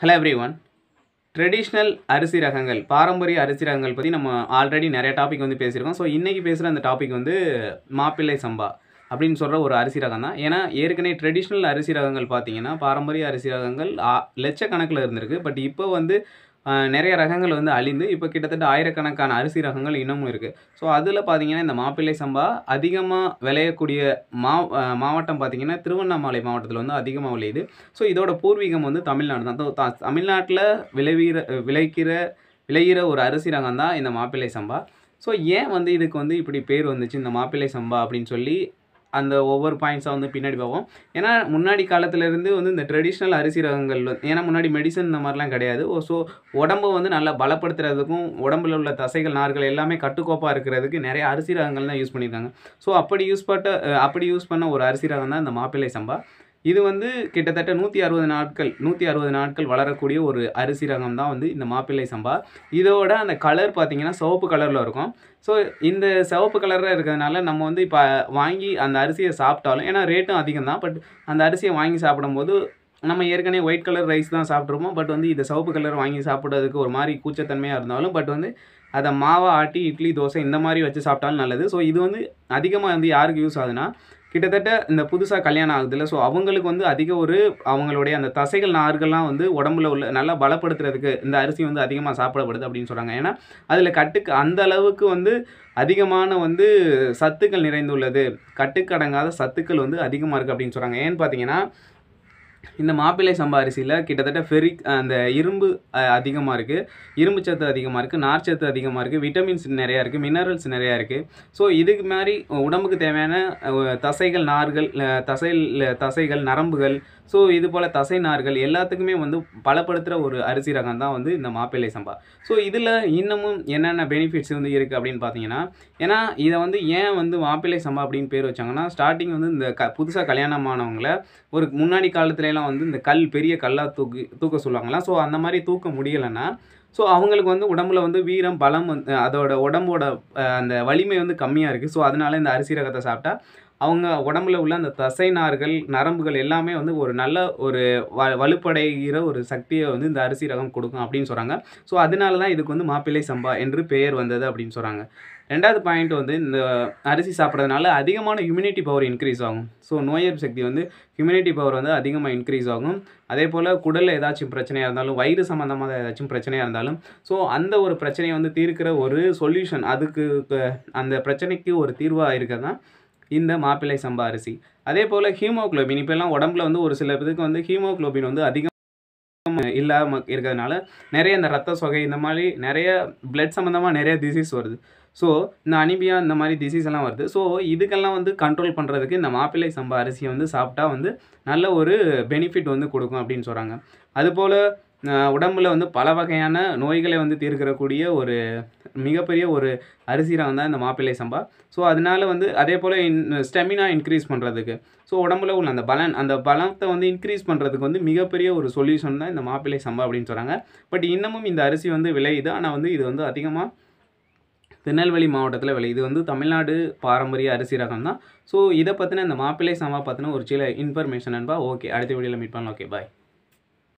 hello every one traditional அரிசி ரகங்கள் பாரம்பரிய அரிசி ரகங்கள் பற்றி நம்ம ஆல்ரெடி நிறைய டாபிக் வந்து பேசியிருக்கோம் ஸோ இன்றைக்கி பேசுகிற அந்த டாபிக் வந்து மாப்பிள்ளை சம்பா அப்படின்னு சொல்கிற ஒரு அரிசி ரகம் தான் ஏன்னா ஏற்கனவே ட்ரெடிஷ்னல் அரிசி ரகங்கள் பார்த்தீங்கன்னா பாரம்பரிய அரிசி ரகங்கள் லட்சக்கணக்கில் இருந்திருக்கு பட் இப்போ வந்து நிறைய ரகங்கள் வந்து அழிந்து இப்போ கிட்டத்தட்ட ஆயிரக்கணக்கான அரிசி ரகங்கள் இன்னமும் இருக்குது ஸோ அதில் பார்த்திங்கன்னா இந்த மாப்பிள்ளை சம்பா அதிகமாக விளையக்கூடிய மா மாவட்டம் பார்த்திங்கன்னா திருவண்ணாமலை மாவட்டத்தில் வந்து அதிகமாக விளையுது ஸோ இதோட பூர்வீகம் வந்து தமிழ்நாடு தான் தமிழ்நாட்டில் விளைவிற விளைக்கிற விளையிற ஒரு அரிசி ரகம் தான் இந்த மாப்பிள்ளை சம்பா ஸோ ஏன் வந்து இதுக்கு வந்து இப்படி பேர் வந்துச்சு இந்த மாப்பிள்ளை சம்பா அப்படின்னு சொல்லி அந்த ஒவ்வொரு பாயிண்ட்ஸாக வந்து பின்னாடி போவோம் ஏன்னா முன்னாடி காலத்துலேருந்து வந்து இந்த ட்ரெடிஷ்னல் அரிசி ரகங்கள் ஏன்னா முன்னாடி மெடிசன் இந்த மாதிரிலாம் கிடையாது ஸோ உடம்பை வந்து நல்லா பலப்படுத்துறதுக்கும் உடம்புல உள்ள தசைகள் நார்கள் எல்லாமே கட்டுக்கோப்பாக இருக்கிறதுக்கு நிறைய அரிசி ரகங்கள் தான் யூஸ் பண்ணியிருக்காங்க ஸோ அப்படி யூஸ் பட்ட அப்படி யூஸ் பண்ண ஒரு அரிசி ரகம் தான் இந்த மாப்பிள்ளை சம்பா இது வந்து கிட்டத்தட்ட நூற்றி அறுபது நாட்கள் நூற்றி அறுபது நாட்கள் வளரக்கூடிய ஒரு அரிசி ரகம் தான் வந்து இந்த மாப்பிள்ளை சம்பா இதோட அந்த கலர் பார்த்திங்கன்னா சிவப்பு கலரில் இருக்கும் ஸோ இந்த சிவப்பு கலரில் இருக்கிறதுனால நம்ம வந்து இப்போ வாங்கி அந்த அரிசியை சாப்பிட்டாலும் ஏன்னா ரேட்டும் அதிகம் தான் பட் அந்த அரிசியை வாங்கி சாப்பிடும்போது நம்ம ஏற்கனவே ஒயிட் கலர் ரைஸ் தான் சாப்பிட்ருப்போம் பட் வந்து இந்த சிவப்பு கலர் வாங்கி சாப்பிட்றதுக்கு ஒரு மாதிரி கூச்சத்தன்மையாக இருந்தாலும் பட் வந்து அதை மாவை ஆட்டி இட்லி தோசை இந்த மாதிரி வச்சு சாப்பிட்டாலும் நல்லது ஸோ இது வந்து அதிகமாக வந்து யாருக்கு யூஸ் ஆகுதுன்னா கிட்டத்தட்ட இந்த புதுசாக கல்யாணம் ஆகுதுல்ல ஸோ அவங்களுக்கு வந்து அதிக ஒரு அவங்களுடைய அந்த தசைகள் நார்கள்லாம் வந்து உடம்புல உள்ள நல்லா பலப்படுத்துறதுக்கு இந்த அரிசி வந்து அதிகமாக சாப்பிடப்படுது அப்படின்னு சொல்கிறாங்க ஏன்னா அதில் கட்டுக்கு அந்த அளவுக்கு வந்து அதிகமான வந்து சத்துக்கள் நிறைந்துள்ளது கட்டுக்கடங்காத சத்துக்கள் வந்து அதிகமாக இருக்குது அப்படின்னு சொல்கிறாங்க ஏன்னு பார்த்தீங்கன்னா இந்த மாப்பிள்ளை சம்பா அரிசியில் கிட்டத்தட்ட ஃபெரிக் அந்த இரும்பு அதிகமாக இருக்குது இரும்பு சத்து அதிகமாக இருக்குது நார் சத்து அதிகமாக இருக்குது விட்டமின்ஸ் நிறையா இருக்குது மினரல்ஸ் நிறையா இருக்குது ஸோ இதுக்கு மாதிரி உடம்புக்கு தேவையான தசைகள் நார்கள் தசை தசைகள் நரம்புகள் ஸோ இது போல் தசை நார்கள் எல்லாத்துக்குமே வந்து பலப்படுத்துகிற ஒரு அரிசி ரகம் தான் வந்து இந்த மாப்பிள்ளை சம்பா ஸோ இதில் இன்னமும் என்னென்ன பெனிஃபிட்ஸ் வந்து இருக்குது அப்படின்னு பார்த்தீங்கன்னா ஏன்னா இதை வந்து ஏன் வந்து மாப்பிள்ளை சம்பா அப்படின்னு பேர் வச்சாங்கன்னா ஸ்டார்டிங் வந்து இந்த க புதுசாக கல்யாணமானவங்கள ஒரு முன்னாடி காலத்துலலாம் வந்து இந்த கல் பெரிய கல்லாக தூக்கு தூக்க சொல்லுவாங்களா ஸோ அந்த மாதிரி தூக்க முடியலைன்னா ஸோ அவங்களுக்கு வந்து உடம்புல வந்து வீரம் பலம் அதோட உடம்போட அந்த வலிமை வந்து கம்மியாக இருக்குது ஸோ அதனால் இந்த அரிசி ரகத்தை சாப்பிட்டா அவங்க உடம்புல உள்ள அந்த தசை நார்கள் நரம்புகள் எல்லாமே வந்து ஒரு நல்ல ஒரு வ வலுப்படைகிற ஒரு சக்தியை வந்து இந்த அரிசி ரகம் கொடுக்கும் அப்படின்னு சொல்கிறாங்க ஸோ அதனால தான் இதுக்கு வந்து மாப்பிள்ளை சம்பா என்று பெயர் வந்தது அப்படின்னு சொல்கிறாங்க ரெண்டாவது பாயிண்ட் வந்து இந்த அரிசி சாப்பிட்றதுனால அதிகமான இம்யூனிட்டி பவர் இன்க்ரீஸ் ஆகும் ஸோ நோயர் சக்தி வந்து ஹியூமினிட்டி பவர் வந்து அதிகமாக இன்க்ரீஸ் ஆகும் அதே போல் குடலில் ஏதாச்சும் பிரச்சனையாக இருந்தாலும் வயிறு சம்மந்தமாக ஏதாச்சும் பிரச்சனையாக இருந்தாலும் ஸோ அந்த ஒரு பிரச்சனையை வந்து தீர்க்கிற ஒரு சொல்யூஷன் அதுக்கு அந்த பிரச்சனைக்கு ஒரு தீர்வாக இருக்கிறது தான் இந்த மாப்பிள்ளை சம்பா அரிசி அதே போல் ஹீமோக்ளோபின் இப்போல்லாம் உடம்புல வந்து ஒரு சில இதுக்கு வந்து ஹீமோக்ளோபின் வந்து அதிகம் இல்லாமல் இருக்கிறதுனால நிறைய இந்த ரத்த சொகை இந்த மாதிரி நிறைய பிளட் சம்மந்தமாக நிறைய டிசீஸ் வருது ஸோ இந்த அனிபியா இந்த மாதிரி டிசீஸ் எல்லாம் வருது ஸோ இதுக்கெல்லாம் வந்து கண்ட்ரோல் பண்ணுறதுக்கு இந்த மாப்பிள்ளை சம்பா அரிசியை வந்து சாப்பிட்டா வந்து நல்ல ஒரு பெனிஃபிட் வந்து கொடுக்கும் அப்படின்னு சொல்கிறாங்க அதுபோல் உடம்பில் வந்து பல வகையான நோய்களை வந்து தீர்க்கக்கூடிய ஒரு மிகப்பெரிய ஒரு அரிசி ரகம் தான் இந்த மாப்பிள்ளை சம்பா ஸோ அதனால வந்து அதே போல் இன் ஸ்டெமினா இன்க்ரீஸ் பண்ணுறதுக்கு ஸோ உடம்புல உள்ள அந்த பலன் அந்த பலத்தை வந்து இன்க்ரீஸ் பண்ணுறதுக்கு வந்து மிகப்பெரிய ஒரு சொல்யூஷன் தான் இந்த மாப்பிள்ளை சம்பா அப்படின்னு சொல்கிறாங்க பட் இன்னமும் இந்த அரிசி வந்து விளையுது ஆனால் வந்து இது வந்து அதிகமாக திருநெல்வேலி மாவட்டத்தில் விளை இது வந்து தமிழ்நாடு பாரம்பரிய அரிசி ரகம் தான் ஸோ இதை பற்றின இந்த மாப்பிள்ளை சம்பா பற்றின ஒரு சில இன்ஃபர்மேஷன் அன்பா ஓகே அடுத்த வீடியோவில் மீட் பண்ணலாம் ஓகே பாய்